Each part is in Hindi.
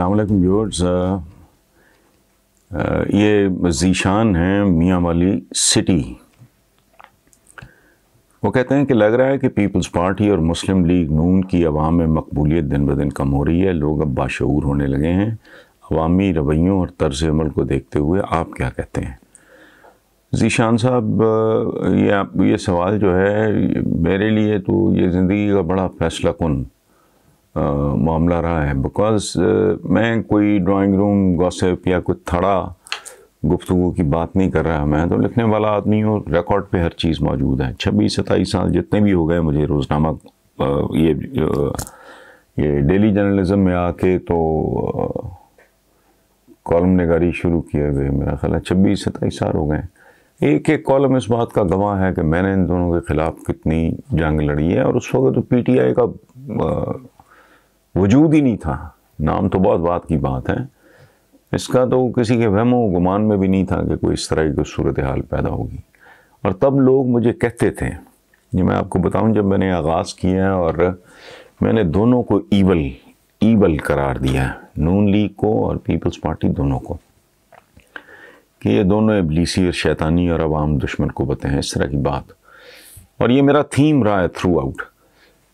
अलैक्म व्यूअर्स uh, uh, ये जीशान हैं मियाँ वाली सिटी वो कहते हैं कि लग रहा है कि पीपल्स पार्टी और मुस्लिम लीग नून की आवाम में मकबूलियत दिन ब दिन कम हो रही है लोग अब बाशूर होने लगे हैं अवामी रवैयों और तर्ज अमल को देखते हुए आप क्या कहते हैं जीशान साहब uh, ये आप ये सवाल जो है मेरे लिए तो ये ज़िंदगी का बड़ा फैसला कन मामला रहा है बिकॉज मैं कोई ड्राइंग रूम गॉसिप या कुछ थड़ा गुफ्तु की बात नहीं कर रहा मैं तो लिखने वाला आदमी हूँ रिकॉर्ड पे हर चीज़ मौजूद है छब्बीस सत्ताईस साल जितने भी हो गए मुझे रोज़नामा ये ये डेली जर्नलिज़म में आके तो कॉलम निगारी शुरू किए हुए मेरा ख्याल है छब्बीस सत्ताईस साल हो गए एक एक कॉलम इस बात का गवाह है कि मैंने इन दोनों के ख़िलाफ़ कितनी जंग लड़ी है और उस वक्त तो पी का वजूद ही नहीं था नाम तो बहुत बात की बात है इसका तो किसी के वहमो गुमान में भी नहीं था कि कोई इस तरह की कोई सूरत हाल पैदा होगी और तब लोग मुझे कहते थे ये मैं आपको बताऊं जब मैंने आगाज़ किया है और मैंने दोनों को ईवल ईवल करार दिया है नून लीग को और पीपल्स पार्टी दोनों को कि ये दोनों इबलीसी और शैतानी और आवाम दुश्मन को बतें हैं इस तरह की बात और ये मेरा थीम रहा है थ्रू आउट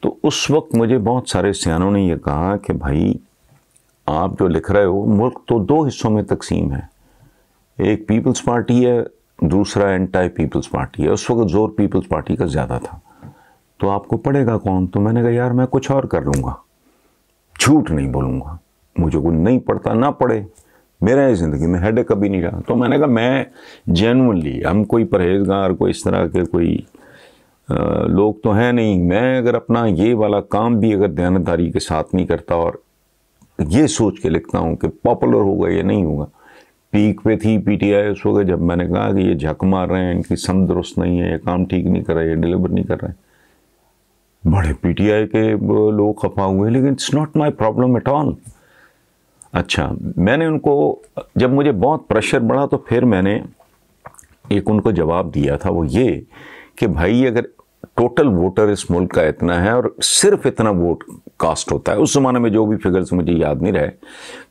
तो उस वक्त मुझे बहुत सारे सियानों ने यह कहा कि भाई आप जो लिख रहे हो मुल्क तो दो हिस्सों में तकसीम है एक पीपल्स पार्टी है दूसरा एंटी पीपल्स पार्टी है उस वक्त ज़ोर पीपल्स पार्टी का ज़्यादा था तो आपको पड़ेगा कौन तो मैंने कहा यार मैं कुछ और कर लूँगा झूठ नहीं बोलूँगा मुझे कुछ नहीं पड़ता ना पड़े मेरा ज़िंदगी में हेड कभी नहीं रहा तो मैंने कहा मैं जेनवनली हम कोई परहेजगार कोई इस तरह के कोई लोग तो हैं नहीं मैं अगर अपना ये वाला काम भी अगर दयानतदारी के साथ नहीं करता और ये सोच के लिखता हूँ कि पॉपुलर होगा या नहीं होगा पीक पे थी पीटीआई उस वक्त जब मैंने कहा कि ये झक मार रहे हैं इनकी सम दुरुस्त नहीं है ये काम ठीक नहीं कर रहे ये डिलीवर नहीं कर रहे हैं बड़े पीटीआई के लोग खफा हुए लेकिन it's not my problem at all अच्छा मैंने उनको जब मुझे बहुत प्रेशर बढ़ा तो फिर मैंने एक उनको जवाब दिया था वो ये कि भाई अगर टोटल वोटर इस मुल्क का इतना है और सिर्फ इतना वोट कास्ट होता है उस ज़माने में जो भी फिगर्स मुझे याद नहीं रहे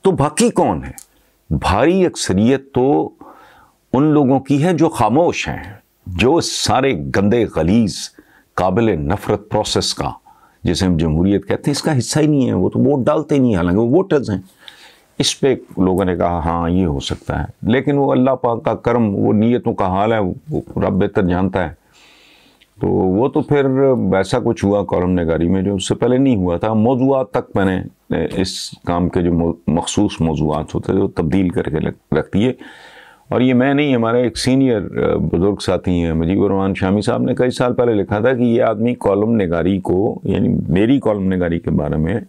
तो बाकी कौन है भारी अक्सरियत तो उन लोगों की है जो खामोश हैं जो सारे गंदे गलीज काबिल नफरत प्रोसेस का जिसे हम जमहूरियत कहते हैं इसका हिस्सा ही नहीं है वो तो वोट डालते ही नहीं हालांकि वो वोटर्स हैं इस पर लोगों ने कहा हाँ ये हो सकता है लेकिन वो अल्लाह पाक का कर्म वो नीयतों का हाल है वो रब बेहतर जानता है तो वो तो फिर वैसा कुछ हुआ कॉलम नगारी में जो उससे पहले नहीं हुआ था मौजूद तक मैंने इस काम के जो मखसूस मौजूद होते थे वो तब्दील करके रख दिए और ये मैं नहीं हमारे एक सीनियर बुज़ुर्ग साथी हैं मजीब रमान शामी साहब ने कई साल पहले लिखा था कि ये आदमी कॉलम नगारी को यानी मेरी कॉलम नगारी के बारे में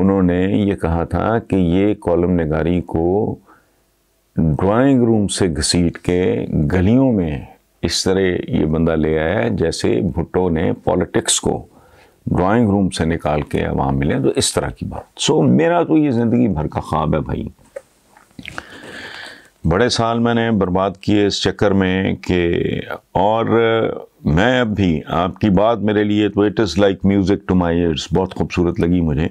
उन्होंने ये कहा था कि ये कॉलम नगारी को ड्राइंग रूम से घसीट के गलियों में इस तरह ये बंदा ले आया है जैसे भुट्टो ने पॉलिटिक्स को ड्राइंग रूम से निकाल के वहाँ मिले तो इस तरह की बात सो so, मेरा तो ये ज़िंदगी भर का ख्वाब है भाई बड़े साल मैंने बर्बाद किए इस चक्कर में कि और मैं अब भी आपकी बात मेरे लिए तो it is like music to my ears बहुत खूबसूरत लगी मुझे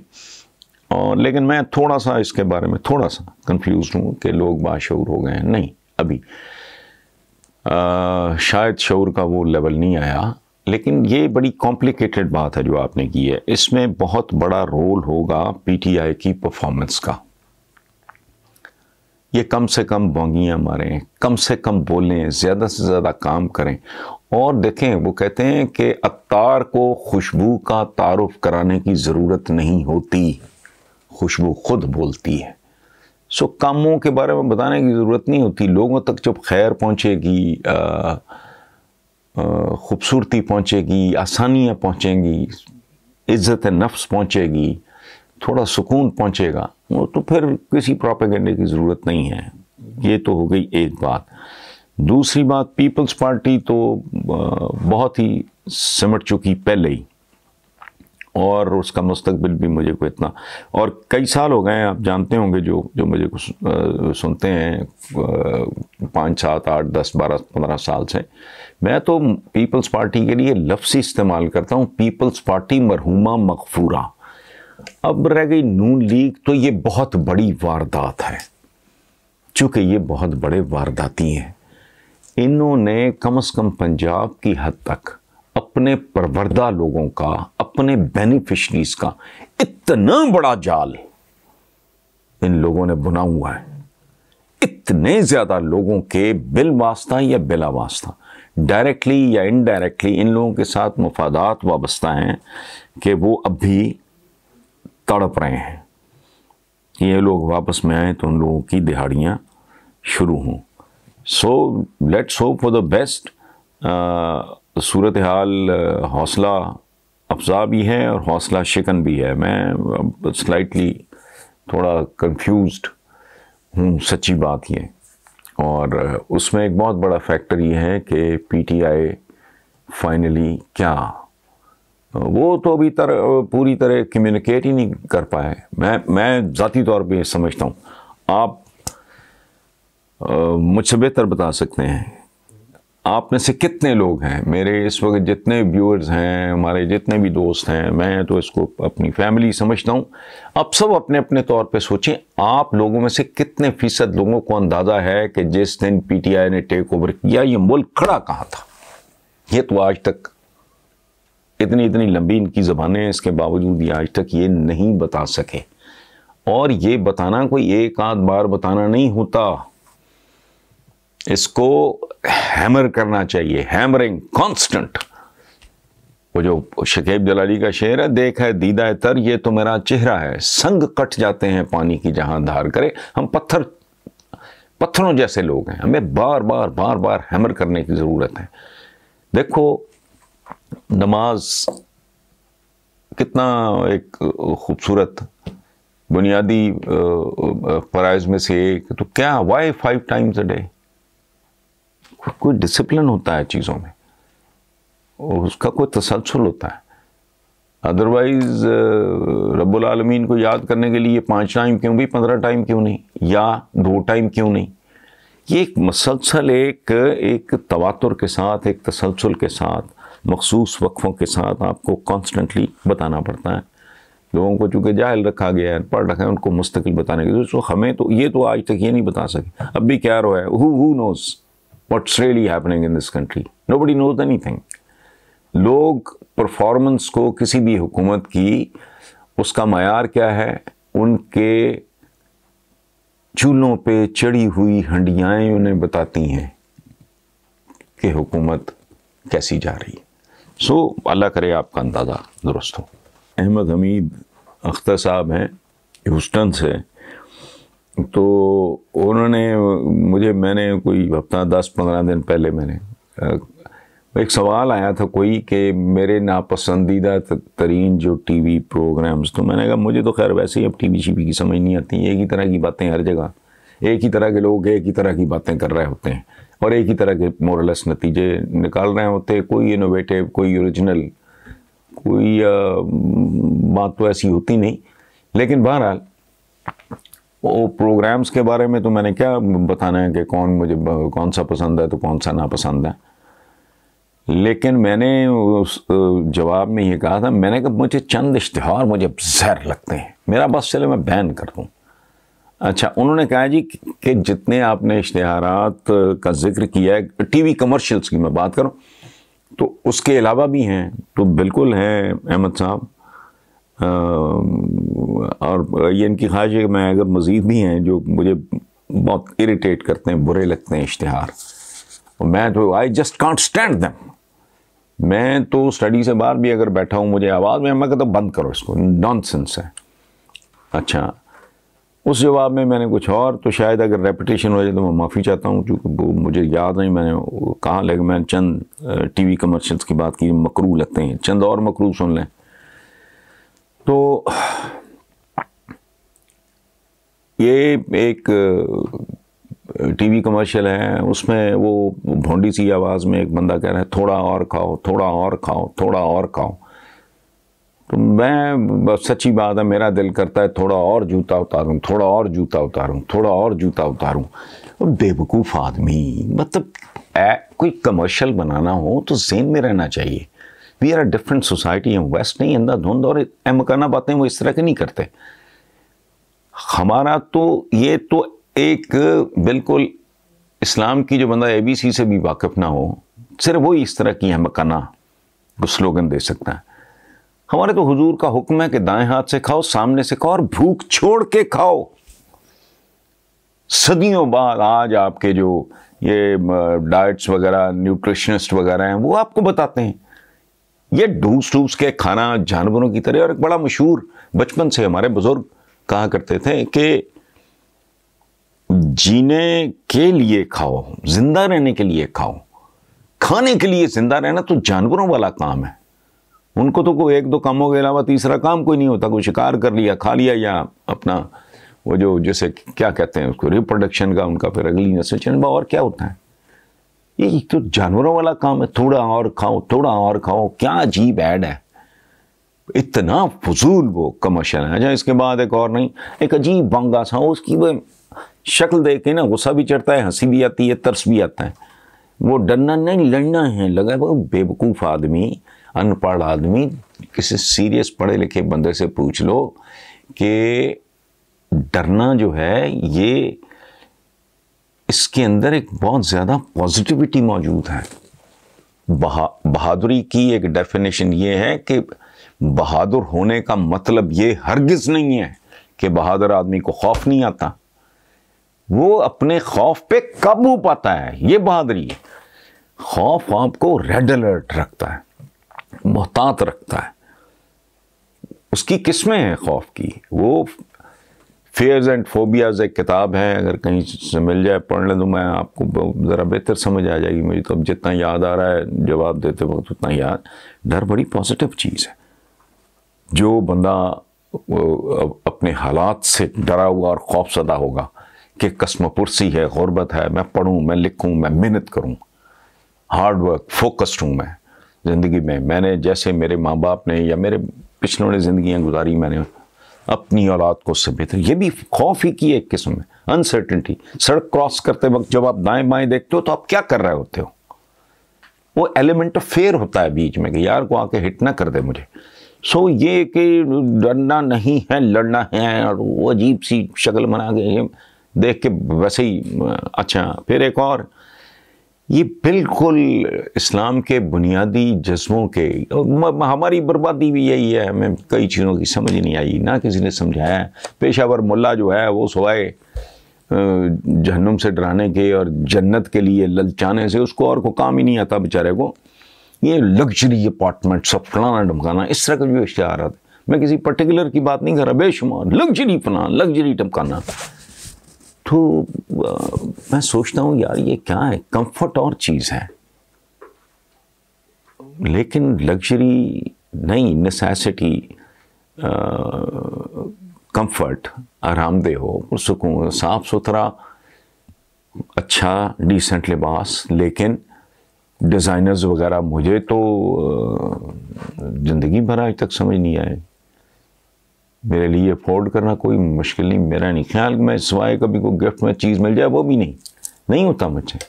और लेकिन मैं थोड़ा सा इसके बारे में थोड़ा सा कन्फ्यूज़ हूँ कि लोग बाशूर हो गए हैं नहीं अभी आ, शायद शौर का वो लेवल नहीं आया लेकिन ये बड़ी कॉम्प्लिकेटेड बात है जो आपने की है इसमें बहुत बड़ा रोल होगा पीटीआई की परफॉर्मेंस का ये कम से कम बोंगियाँ मारें कम से कम बोलें ज़्यादा से ज़्यादा काम करें और देखें वो कहते हैं कि अतार को खुशबू का तारफ़ कराने की ज़रूरत नहीं होती खुशबू खुद बोलती है सो कामों के बारे में बताने की ज़रूरत नहीं होती लोगों तक जब खैर पहुँचेगी खूबसूरती पहुँचेगी आसानियाँ पहुँचेंगी इज़्ज़त नफ्स पहुँचेगी थोड़ा सुकून पहुँचेगा वो तो फिर किसी प्रोपेगेंडे की ज़रूरत नहीं है ये तो हो गई एक बात दूसरी बात पीपल्स पार्टी तो बहुत ही सिमट चुकी पहले ही और उसका मुस्तबिल भी मुझे को इतना और कई साल हो गए हैं आप जानते होंगे जो जो मुझे को सुनते हैं पाँच सात आठ दस बारह पंद्रह साल से मैं तो पीपल्स पार्टी के लिए लफ्स इस्तेमाल करता हूँ पीपल्स पार्टी मरहूमा मकफूरा अब रह गई नून लीग तो ये बहुत बड़ी वारदात है चूँकि ये बहुत बड़े वारदाती हैं इन्होंने कम अज़ कम पंजाब की हद तक अपने परवरदा लोगों का अपने बेनिफिशरीज का इतना बड़ा जाल इन लोगों ने बुना हुआ है इतने ज्यादा लोगों के बिल वास्ता या बिला वास्ता डायरेक्टली या इनडायरेक्टली इन लोगों के साथ मुफादात वाबस्ता हैं कि वो अब भी तड़प रहे हैं ये लोग वापस में आए तो उन लोगों की दिहाड़ियाँ शुरू हों so let's hope for the best सूरत हाल uh, हौसला अफजा भी है और हौसला शिकन भी है मैं स्लाइटली थोड़ा कंफ्यूज हूँ सच्ची बात ये और उसमें एक बहुत बड़ा फैक्टर ये है कि पीटीआई फाइनली क्या वो तो अभी तर पूरी तरह कम्युनिकेट ही नहीं कर पाए मैं मैं ज़ाती तौर पे समझता हूँ आप मुझसे बेहतर बता सकते हैं आप में से कितने लोग हैं मेरे इस वक्त जितने व्यूअर्स हैं हमारे जितने भी दोस्त हैं मैं तो इसको अपनी फैमिली समझता हूँ आप सब अपने अपने तौर पे सोचें आप लोगों में से कितने फीसद लोगों को अंदाज़ा है कि जिस दिन पीटीआई ने टेक ओवर किया ये मुल्क खड़ा कहाँ था ये तो आज तक इतनी इतनी लंबी इनकी ज़बानें इसके बावजूद ये आज तक ये नहीं बता सके और ये बताना कोई एक आध बार बताना नहीं होता इसको हैमर करना चाहिए हैमरिंग कांस्टेंट वो जो शकेब जलाली का शेर है देख है दीदा है तर ये तो मेरा चेहरा है संग कट जाते हैं पानी की जहां धार करे हम पत्थर पत्थरों जैसे लोग हैं हमें बार बार बार बार हैमर करने की ज़रूरत है देखो नमाज कितना एक खूबसूरत बुनियादी फ़राइज में से एक तो क्या why five times a day कोई डिसिप्लिन होता है चीज़ों में और उसका कोई तसलसल होता है अदरवाइज़ रब्बुल आलमीन को याद करने के लिए पाँच टाइम क्यों भी पंद्रह टाइम क्यों नहीं या दो टाइम क्यों नहीं ये एक मसलसल एक एक तवातुर के साथ एक तसलसल के साथ मखसूस वक्फ़ों के साथ आपको कॉन्स्टेंटली बताना पड़ता है लोगों को चूँकि जाहिल रखा गया है पढ़ रखा है उनको मुस्तकिल बताने के लिए तो हमें तो ये तो आज तक ये नहीं बता सके अब भी क्या रो है who who knows what's really happening in this country. Nobody knows anything. लोग परफॉर्मेंस को किसी भी हुकूमत की उसका मैार क्या है उनके चूल्हों पे चढ़ी हुई हंडियाएं उन्हें बताती हैं कि हुकूमत कैसी जा रही है सो अल्लाह करे आपका अंदाज़ा दुरुस्त हो अहमद हमीद अख्तर साहब हैं ह्यूस्टन से तो उन्होंने मुझे मैंने कोई हफ्ता दस पंद्रह दिन पहले मैंने एक सवाल आया था कोई कि मेरे नापसंदीदा तरीन जो टीवी प्रोग्राम्स तो मैंने कहा मुझे तो खैर वैसे ही अब टीवी शीवी की समझ नहीं आती एक ही तरह की बातें हर जगह एक ही तरह के लोग एक ही तरह की बातें कर रहे होते हैं और एक ही तरह के मोरलस नतीजे निकाल रहे होते हैं कोई इनोवेटिव कोई ओरिजिनल कोई आ, बात तो ऐसी होती नहीं लेकिन बहरहाल वो प्रोग्राम्स के बारे में तो मैंने क्या बताना है कि कौन मुझे कौन सा पसंद है तो कौन सा नापसंद है लेकिन मैंने उस जवाब में ये कहा था मैंने कहा मुझे चंद इश्तहार मुझे जहर लगते हैं मेरा बस चले मैं बैन कर दूँ अच्छा उन्होंने कहा जी कि जितने आपने इश्तहार का जिक्र किया है टी वी कमर्शल्स की मैं बात करूँ तो उसके अलावा भी हैं तो बिल्कुल हैं अहमद साहब और ये इनकी ख्वाहिश है कि मैं अगर मज़ीद भी हैं जो मुझे बहुत इरीटेट करते हैं बुरे लगते हैं इश्तहार मैं तो I just can't stand them मैं तो स्टडी से बाहर भी अगर बैठा हूँ मुझे आवाज़ में मैं कहता तो बंद करो इसको सेंस है अच्छा उस जवाब में मैंने कुछ और तो शायद अगर रेपटेशन हो जाए तो मैं माफ़ी चाहता हूँ चूँकि वो मुझे याद नहीं मैंने कहा लेकिन मैंने चंद टीवी कमर्शियल्स की बात की मकरू लगते हैं चंद और मकरू सुन लें तो ये एक टीवी कमर्शियल है उसमें वो भोंडी सी आवाज़ में एक बंदा कह रहा है थोड़ा और खाओ थोड़ा और खाओ थोड़ा और खाओ तो मैं सच्ची बात है मेरा दिल करता है थोड़ा और जूता उतारूं थोड़ा और जूता उतारूं थोड़ा और जूता उतारूं अब बेवकूफ़ आदमी मतलब कोई कमर्शियल बनाना हो तो जेन में रहना चाहिए we are a different society हम वेस्ट नहीं अंधा धुंध और अहमकाना बातें वो इस तरह के नहीं करते हमारा तो ये तो एक बिल्कुल इस्लाम की जो बंदा ए से भी वाकफ ना हो सिर्फ वही इस तरह की अहमकाना को स्लोगन दे सकता है हमारे तो हुजूर का हुक्म है कि दाएं हाथ से खाओ सामने से खाओ और भूख छोड़ के खाओ सदियों बाद आज आपके जो ये डाइट्स वगैरह न्यूट्रिशनिस्ट वगैरह हैं वो आपको बताते हैं ये ढूस ढूस के खाना जानवरों की तरह और एक बड़ा मशहूर बचपन से हमारे बुजुर्ग कहा करते थे कि जीने के लिए खाओ जिंदा रहने के लिए खाओ खाने के लिए जिंदा रहना तो जानवरों वाला काम है उनको तो कोई एक दो कामों के अलावा तीसरा काम कोई नहीं होता कोई शिकार कर लिया खा लिया या अपना वो जो जैसे क्या कहते हैं उसको रिप्रोडक्शन का उनका फिर अगली नस्ल चल और क्या होता है ये तो जानवरों वाला काम है थोड़ा और खाओ थोड़ा और खाओ क्या अजीब ऐड है इतना फजूल वो कमर्शल है अच्छा इसके बाद एक और नहीं एक अजीब बंगा सा उसकी वो शक्ल देख के ना गुस्सा भी चढ़ता है हंसी भी आती है तरस भी आता है वो डरना नहीं लड़ना है लगा वो बेवकूफ़ आदमी अनपढ़ आदमी किसी सीरियस पढ़े लिखे बंदे से पूछ लो कि डरना जो है ये इसके अंदर एक बहुत ज़्यादा पॉजिटिविटी मौजूद है बहा बहादुरी की एक डेफिनेशन ये है कि बहादुर होने का मतलब ये हरगिज़ नहीं है कि बहादुर आदमी को खौफ नहीं आता वो अपने खौफ पे काबू पाता है ये बहादुरी है खौफ आपको रेड अलर्ट रखता है मोहतात रखता है उसकी किस्में हैं खौफ की वो फेयर्स एंड फोबियाज एक किताब है अगर कहीं से मिल जाए पढ़ लें तो मैं आपको ज़रा बेहतर समझ आ जाएगी मुझे तो अब जितना याद आ रहा है जवाब देते वक्त उतना याद डर बड़ी पॉजिटिव चीज़ है जो बंदा अपने हालात से डरा हुआ और खौफसदा होगा कि पुरसी है गुरबत है मैं पढ़ूँ मैं लिखूँ मैं मेहनत करूँ हार्डवर्क फोकस्ड हूँ मैं ज़िंदगी में मैंने जैसे मेरे माँ बाप ने या मेरे पिछलों ने ज़िंदियाँ गुजारी मैंने अपनी औलाद को उससे बेहतर ये भी खौफ ही की एक किस्म है अनसर्टिनटी सड़क क्रॉस करते वक्त जब आप दाएं बाएं देखते हो तो आप क्या कर रहे होते हो वो एलिमेंट ऑफ फेयर होता है बीच में कि यार को आके हिट ना कर दे मुझे सो so, ये कि डरना नहीं है लड़ना है और वो अजीब सी शक्ल बना के देख के वैसे ही अच्छा फिर एक और ये बिल्कुल इस्लाम के बुनियादी जज्बों के हमारी बर्बादी भी यही है हमें कई चीज़ों की समझ नहीं आई ना किसी ने समझाया पेशावर मुल्ला जो है वो सवाए जहनुम से डराने के और जन्नत के लिए ललचाने से उसको और को काम ही नहीं आता बेचारे को ये लग्जरी अपार्टमेंट सब फलाना ढमकाना इस तरह का जो इश्तहार मैं किसी पर्टिकुलर की बात नहीं कर रहा बेशुमार लग्जरी फलाना लग्जरी ढमकाना तो मैं सोचता हूँ यार ये क्या है कंफर्ट और चीज़ है लेकिन लग्जरी नहीं नेसेसिटी कंफर्ट आरामदेह हो सुकून साफ सुथरा अच्छा डिसेंट लिबास लेकिन डिज़ाइनर्स वगैरह मुझे तो ज़िंदगी भर आज तक समझ नहीं आए मेरे लिए अफोर्ड करना कोई मुश्किल नहीं मेरा नहीं ख्याल मैं सिवाए कभी कोई गिफ्ट में चीज़ मिल जाए वो भी नहीं नहीं होता मुझे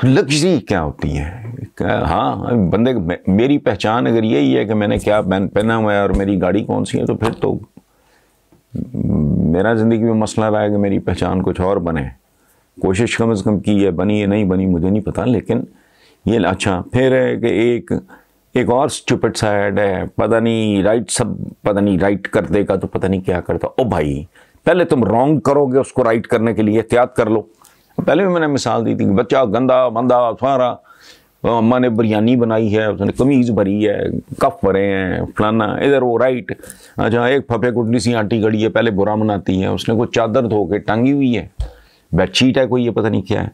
तो लग्जरी क्या होती है क्या, हाँ बंदे मेरी पहचान अगर यही है कि मैंने क्या पहना हुआ है और मेरी गाड़ी कौन सी है तो फिर तो मेरा ज़िंदगी में मसला रहा है कि मेरी पहचान कुछ और बने कोशिश कम अज़ कम की है बनी है नहीं बनी मुझे नहीं पता लेकिन ये अच्छा फिर है कि एक एक और स्टूपिड साइड है पता नहीं राइट सब पता नहीं राइट कर देगा तो पता नहीं क्या करता ओ भाई पहले तुम रॉन्ग करोगे उसको राइट करने के लिए एहतियात कर लो पहले भी मैंने मिसाल दी थी कि बच्चा गंदा मंदा फारा अम्मा ने बिरयानी बनाई है उसने कमीज़ भरी है कफ भरे हैं फलाना इधर वो राइट अच्छा एक फपे कुटली सी आंटी गड़ी है पहले बुरा मनाती है उसने कोई चादर धो के टांगी हुई है बेडशीट है कोई ये पता नहीं क्या है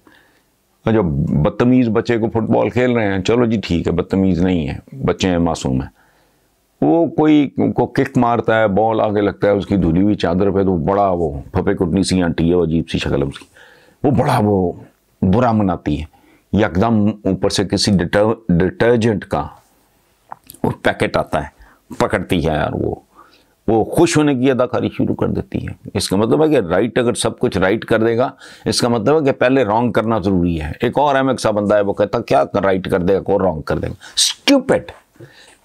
हाँ, जो बदतमीज़ बच्चे को फुटबॉल खेल रहे हैं चलो जी ठीक है बदतमीज़ नहीं है बच्चे हैं मासूम हैं वो कोई को किक मारता है बॉल आगे लगता है उसकी धुली हुई चादर पे तो बड़ा वो फपे कुटनी सी आंटी है अजीब सी शक्ल उसकी वो बड़ा वो बुरा मनाती है यकदम ऊपर से किसी डिटर्जेंट का वो पैकेट आता है पकड़ती है यार वो वो खुश होने की अदाकारी शुरू कर देती है इसका मतलब है कि राइट अगर सब कुछ राइट कर देगा इसका मतलब है कि पहले रॉन्ग करना ज़रूरी है एक और एम सा बंदा है वो कहता क्या राइट कर देगा कौन रॉन्ग कर देगा स्टूपेट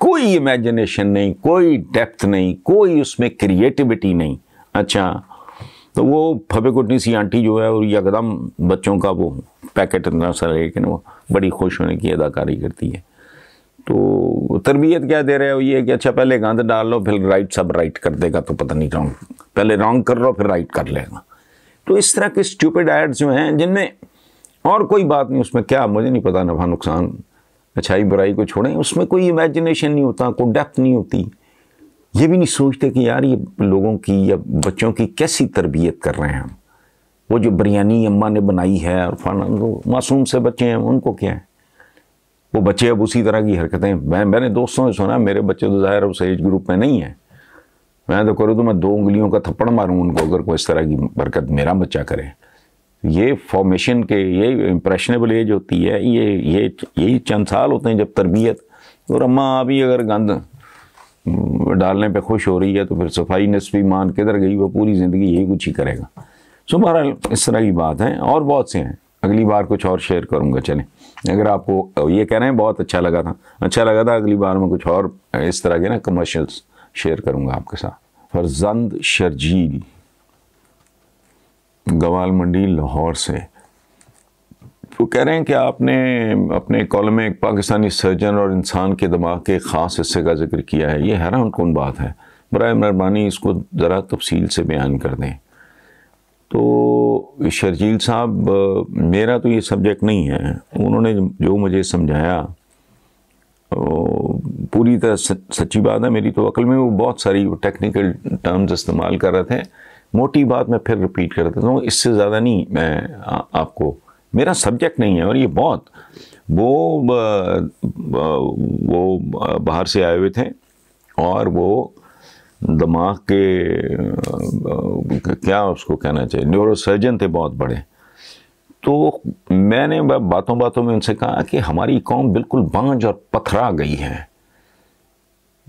कोई इमेजिनेशन नहीं कोई डेप्थ नहीं कोई उसमें क्रिएटिविटी नहीं अच्छा तो वो कुटनी सी आंटी जो है और यकदम बच्चों का वो पैकेट इतना सा लेकिन वो बड़ी खुश होने की अदाकारी करती है तो तरबियत क्या दे रहे हो ये कि अच्छा पहले गंद डाल लो फिर राइट सब राइट कर देगा तो पता नहीं रॉन्ग पहले रॉन्ग कर लो फिर राइट कर लेगा तो इस तरह के स्टूपिड एड्स जो हैं जिनमें और कोई बात नहीं उसमें क्या मुझे नहीं पता नफा नुकसान अच्छाई बुराई को छोड़ें उसमें कोई इमेजिनेशन नहीं होता कोई डेप्थ नहीं होती ये भी नहीं सोचते कि यार ये लोगों की या बच्चों की कैसी तरबियत कर रहे हैं हम वो जो बिरयानी अम्मा ने बनाई है और फाना मासूम से बच्चे हैं उनको क्या है वो बच्चे अब उसी तरह की हरकतें मैं मैंने दोस्तों से सुना मेरे बच्चे तो ज़ाहिर उस एज ग्रुप में नहीं है मैं तो करूँ तो मैं दो उंगलियों का थप्पड़ मारूँ उनको अगर कोई इस तरह की बरकत मेरा बच्चा करे ये फॉर्मेशन के ये इम्प्रेशनेबल एज होती है ये ये यही चंद साल होते हैं जब तरबियत और अम्मा अभी अगर गंद डालने पे खुश हो रही है तो फिर सफाई नस्बी मान किधर गई वो पूरी ज़िंदगी यही कुछ ही करेगा सो बहरहाल इस तरह की बात है और बहुत से हैं अगली बार कुछ और शेयर करूँगा चलें अगर आपको ये कह रहे हैं बहुत अच्छा लगा था अच्छा लगा था अगली बार मैं कुछ और इस तरह के ना कमर्शियल्स शेयर करूँगा आपके साथ फरजंद शर्जील गवाल मंडी लाहौर से वो कह रहे हैं कि आपने अपने कॉलम में एक पाकिस्तानी सर्जन और इंसान के दिमाग के ख़ास हिस्से का जिक्र किया है ये हैरान कौन बात है बर मेहरबानी इसको ज़रा तफसील से बयान कर दें तो शर्जील साहब मेरा तो ये सब्जेक्ट नहीं है उन्होंने जो मुझे समझाया पूरी तरह सच्ची बात है मेरी तो अकल में वो बहुत सारी टेक्निकल टर्म्स इस्तेमाल कर रहे थे मोटी बात मैं फिर रिपीट कर देता हूँ इससे ज़्यादा नहीं मैं आ, आपको मेरा सब्जेक्ट नहीं है और ये बहुत वो वो बाहर से आए हुए थे और वो दिमाग के क्या उसको कहना चाहिए न्यूरोसर्जन थे बहुत बड़े तो मैंने बातों बातों में उनसे कहा कि हमारी कौम बिल्कुल बांझ और पथरा गई है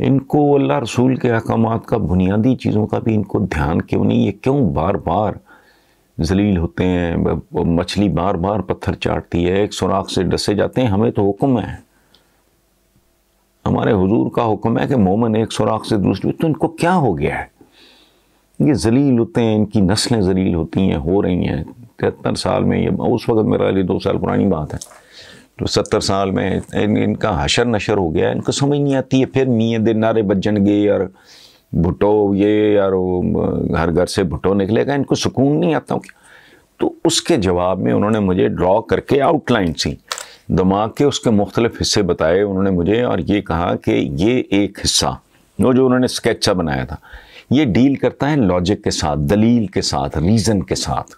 इनको अल्लाह रसूल के अहकाम का बुनियादी चीज़ों का भी इनको ध्यान क्यों नहीं ये क्यों बार बार जलील होते हैं मछली बार बार पत्थर चाटती है एक सुराख से डसे जाते हैं हमें तो हुक्म है हमारे हुजूर का हुक्म है कि मोमन एक सुराख से दूसरी तो इनको क्या हो गया है ये जलील होते हैं इनकी नस्लें जलील होती हैं हो रही हैं तिहत्तर साल में ये उस वक्त मेरा लिए दो साल पुरानी बात है तो सत्तर साल में इन, इनका हशर नशर हो गया इनको समझ नहीं आती है फिर मियाँ दिन नारे बजन गए यार भुटो ये यार घर घर से भुटो निकलेगा इनको सुकून नहीं आता तो उसके जवाब में उन्होंने मुझे ड्रॉ करके आउटलाइन सी दिमाग के उसके मुख्तलिफ हिस्से बताए उन्होंने मुझे और ये कहा कि ये एक हिस्सा वो जो उन्होंने स्केचा बनाया था ये डील करता है लॉजिक के साथ दलील के साथ रीज़न के साथ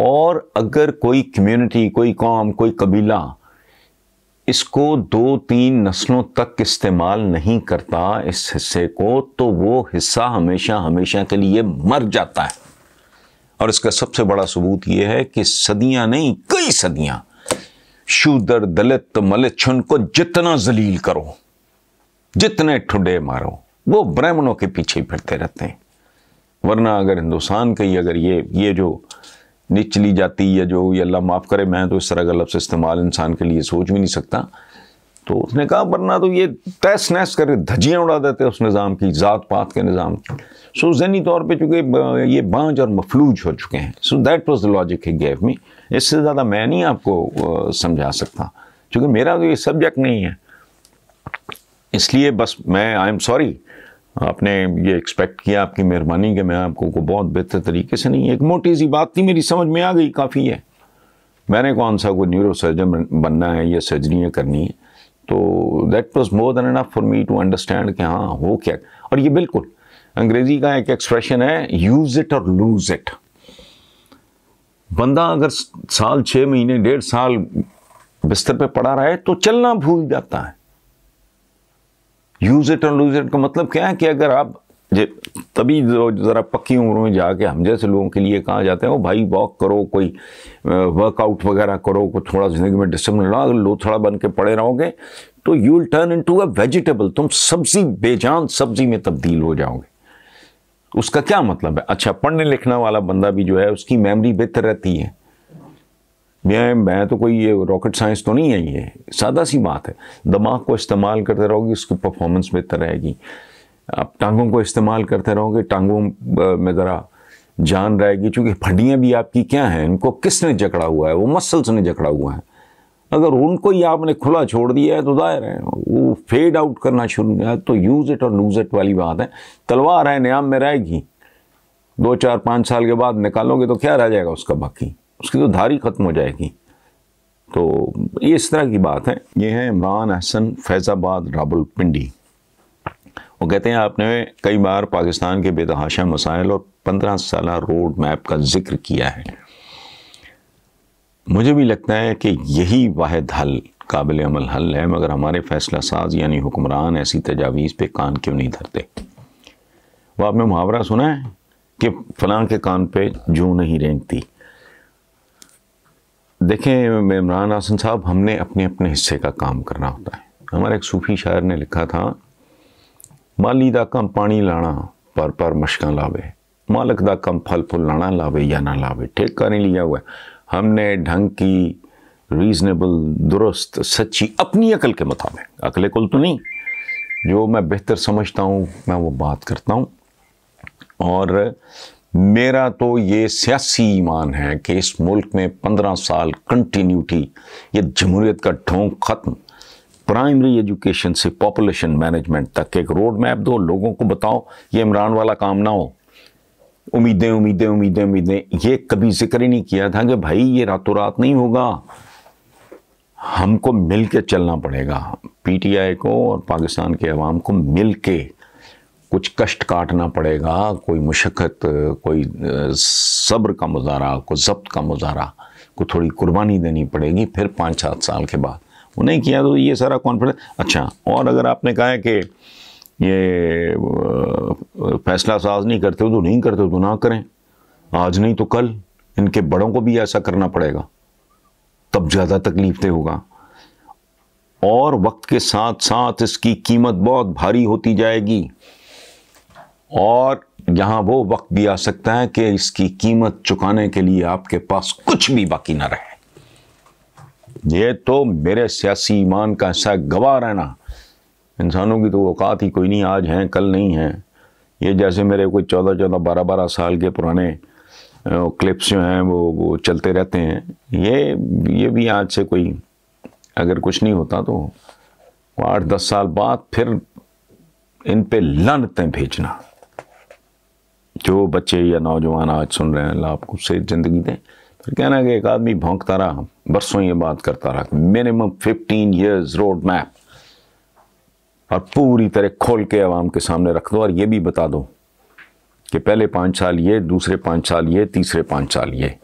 और अगर कोई कम्युनिटी कोई कौम कोई कबीला इसको दो तीन नस्लों तक इस्तेमाल नहीं करता इस हिस्से को तो वो हिस्सा हमेशा हमेशा के लिए मर जाता है और इसका सबसे बड़ा सबूत ये है कि सदियां नहीं कई सदियां शूदर दलित मलिच्छुन को जितना जलील करो जितने ठुडे मारो वो ब्राह्मणों के पीछे फिरते रहते हैं वरना अगर हिंदुस्तान के ही अगर ये ये जो निचली जाती या जो ये अल्लाह माफ़ करे मैं तो इस तरह का लफ्स इस्तेमाल इंसान के लिए सोच भी नहीं सकता तो उसने कहा वरना तो ये तहस नहस करके धजियाँ उड़ा देते उस निज़ाम की ज़ात पात के निज़ाम की सो जहनी तौर पर चूँकि ये बाँझ और मफलूज हो चुके हैं so that was the logic है गेव में इससे ज़्यादा मैं नहीं आपको समझा सकता चूँकि मेरा तो ये सब्जेक्ट नहीं है इसलिए बस मैं आई एम सॉरी आपने ये एक्सपेक्ट किया आपकी मेहरबानी कि मैं आपको को बहुत बेहतर तरीके से नहीं एक मोटी सी बात थी मेरी समझ में आ गई काफ़ी है मैंने कौन सा कोई न्यूरो सर्जन बनना है या सर्जरियाँ करनी है तो that was more than an for me to understand कि हाँ हो क्या और ये बिल्कुल अंग्रेजी का एक एक्सप्रेशन है यूज इट और लूज इट बंदा अगर साल छः महीने डेढ़ साल बिस्तर पे पड़ा रहे तो चलना भूल जाता है यूज इट और लूज इट का मतलब क्या है कि अगर आप जे तभी ज़रा पक्की उम्र में जाके हम जैसे लोगों के लिए कहाँ जाते हैं वो भाई वॉक करो कोई वर्कआउट वगैरह करो को थोड़ा ज़िंदगी में डिसिप्लिन लो अगर थोड़ा बन के पड़े रहोगे तो you will turn into a vegetable तुम सब्जी बेजान सब्जी में तब्दील हो जाओगे उसका क्या मतलब है अच्छा पढ़ने लिखने वाला बंदा भी जो है उसकी मेमरी बेहतर रहती है मैं मैं तो कोई ये रॉकेट साइंस तो नहीं है ये सादा सी बात है दिमाग को इस्तेमाल करते रहोगे उसकी परफॉर्मेंस बेहतर रहेगी आप टांगों को इस्तेमाल करते रहोगे टांगों में ज़रा जान रहेगी चूँकि हड्डियाँ भी आपकी क्या हैं इनको किसने जकड़ा हुआ है वो मसल्स ने जकड़ा हुआ है अगर उनको ही आपने खुला छोड़ दिया है तो जाहिर है वो फेड आउट करना शुरू किया तो यूज़ इट और लूज़ इट वाली बात है तलवार है नियाम में रहेगी दो चार पाँच साल के बाद निकालोगे तो क्या रह जाएगा उसका बाकी उसकी तो धारी ख़त्म हो जाएगी तो ये इस तरह की बात है ये है इमरान अहसन फैज़ाबाद पिंडी वो कहते हैं आपने कई बार पाकिस्तान के बेतहाशा मसाइल और पंद्रह साल रोड मैप का जिक्र किया है मुझे भी लगता है कि यही वाद हल काबिल अमल हल है मगर हमारे फैसला साज यानी हुक्मरान ऐसी तजावीज़ पे कान क्यों नहीं धरते वो आपने मुहावरा सुना है कि फलां के कान पे जू नहीं रेंगती देखें इमरान हासन साहब हमने अपने अपने हिस्से का काम करना होता है हमारे एक सूफ़ी शायर ने लिखा था माली का कम पानी लाना पर पर मशक लावे मालक का कम फल लाना लावे या ना लावे ठेका नहीं लिया हुआ हमने ढंग की रीज़नेबल दुरुस्त सच्ची अपनी अकल के मुताबिक अकल कुल तो नहीं जो मैं बेहतर समझता हूँ मैं वो बात करता हूँ और मेरा तो ये सियासी ईमान है कि इस मुल्क में पंद्रह साल कंटिन्यूटी ये जमहूरीत का ढोंग ख़त्म प्राइमरी एजुकेशन से पॉपुलेशन मैनेजमेंट तक एक रोड मैप दो लोगों को बताओ ये इमरान वाला काम ना हो उम्मीदें उम्मीदें उम्मीदें उम्मीदें ये कभी जिक्र ही नहीं किया था कि भाई ये रातों रात नहीं होगा हमको मिल के चलना पड़ेगा पीटीआई को और पाकिस्तान के अवाम को मिल के कुछ कष्ट काटना पड़ेगा कोई मुशक्कत कोई सब्र का मुजारा कोई जब्त का मुजारा को थोड़ी कुर्बानी देनी पड़ेगी फिर पाँच सात साल के बाद वो नहीं किया तो ये सारा कॉन्फिडेंस अच्छा और अगर आपने कहा है कि ये फैसला साज नहीं करते हो तो नहीं करते हो तो ना करें आज नहीं तो कल इनके बड़ों को भी ऐसा करना पड़ेगा तब ज़्यादा तकलीफ दे होगा और वक्त के साथ साथ इसकी कीमत बहुत भारी होती जाएगी और यहां वो वक्त भी आ सकता है कि इसकी कीमत चुकाने के लिए आपके पास कुछ भी बाकी ना रहे ये तो मेरे सियासी ईमान का हिस्सा गवाह रहना इंसानों की तो औकात ही कोई नहीं आज हैं कल नहीं हैं ये जैसे मेरे कोई चौदह चौदह बारह बारह साल के पुराने क्लिप्स जो हैं वो वो चलते रहते हैं ये ये भी आज से कोई अगर कुछ नहीं होता तो आठ दस साल बाद फिर इन पे हैं भेजना जो बच्चे या नौजवान आज सुन रहे हैं अल्लाह आपको से ज़िंदगी दें फिर कहना कि एक आदमी भोंकता रहा बरसों ये बात करता रहा minimum fifteen years road map और पूरी तरह खोल के आवाम के सामने रख दो और ये भी बता दो कि पहले पाँच साल ये दूसरे पाँच साल ये तीसरे पाँच साल ये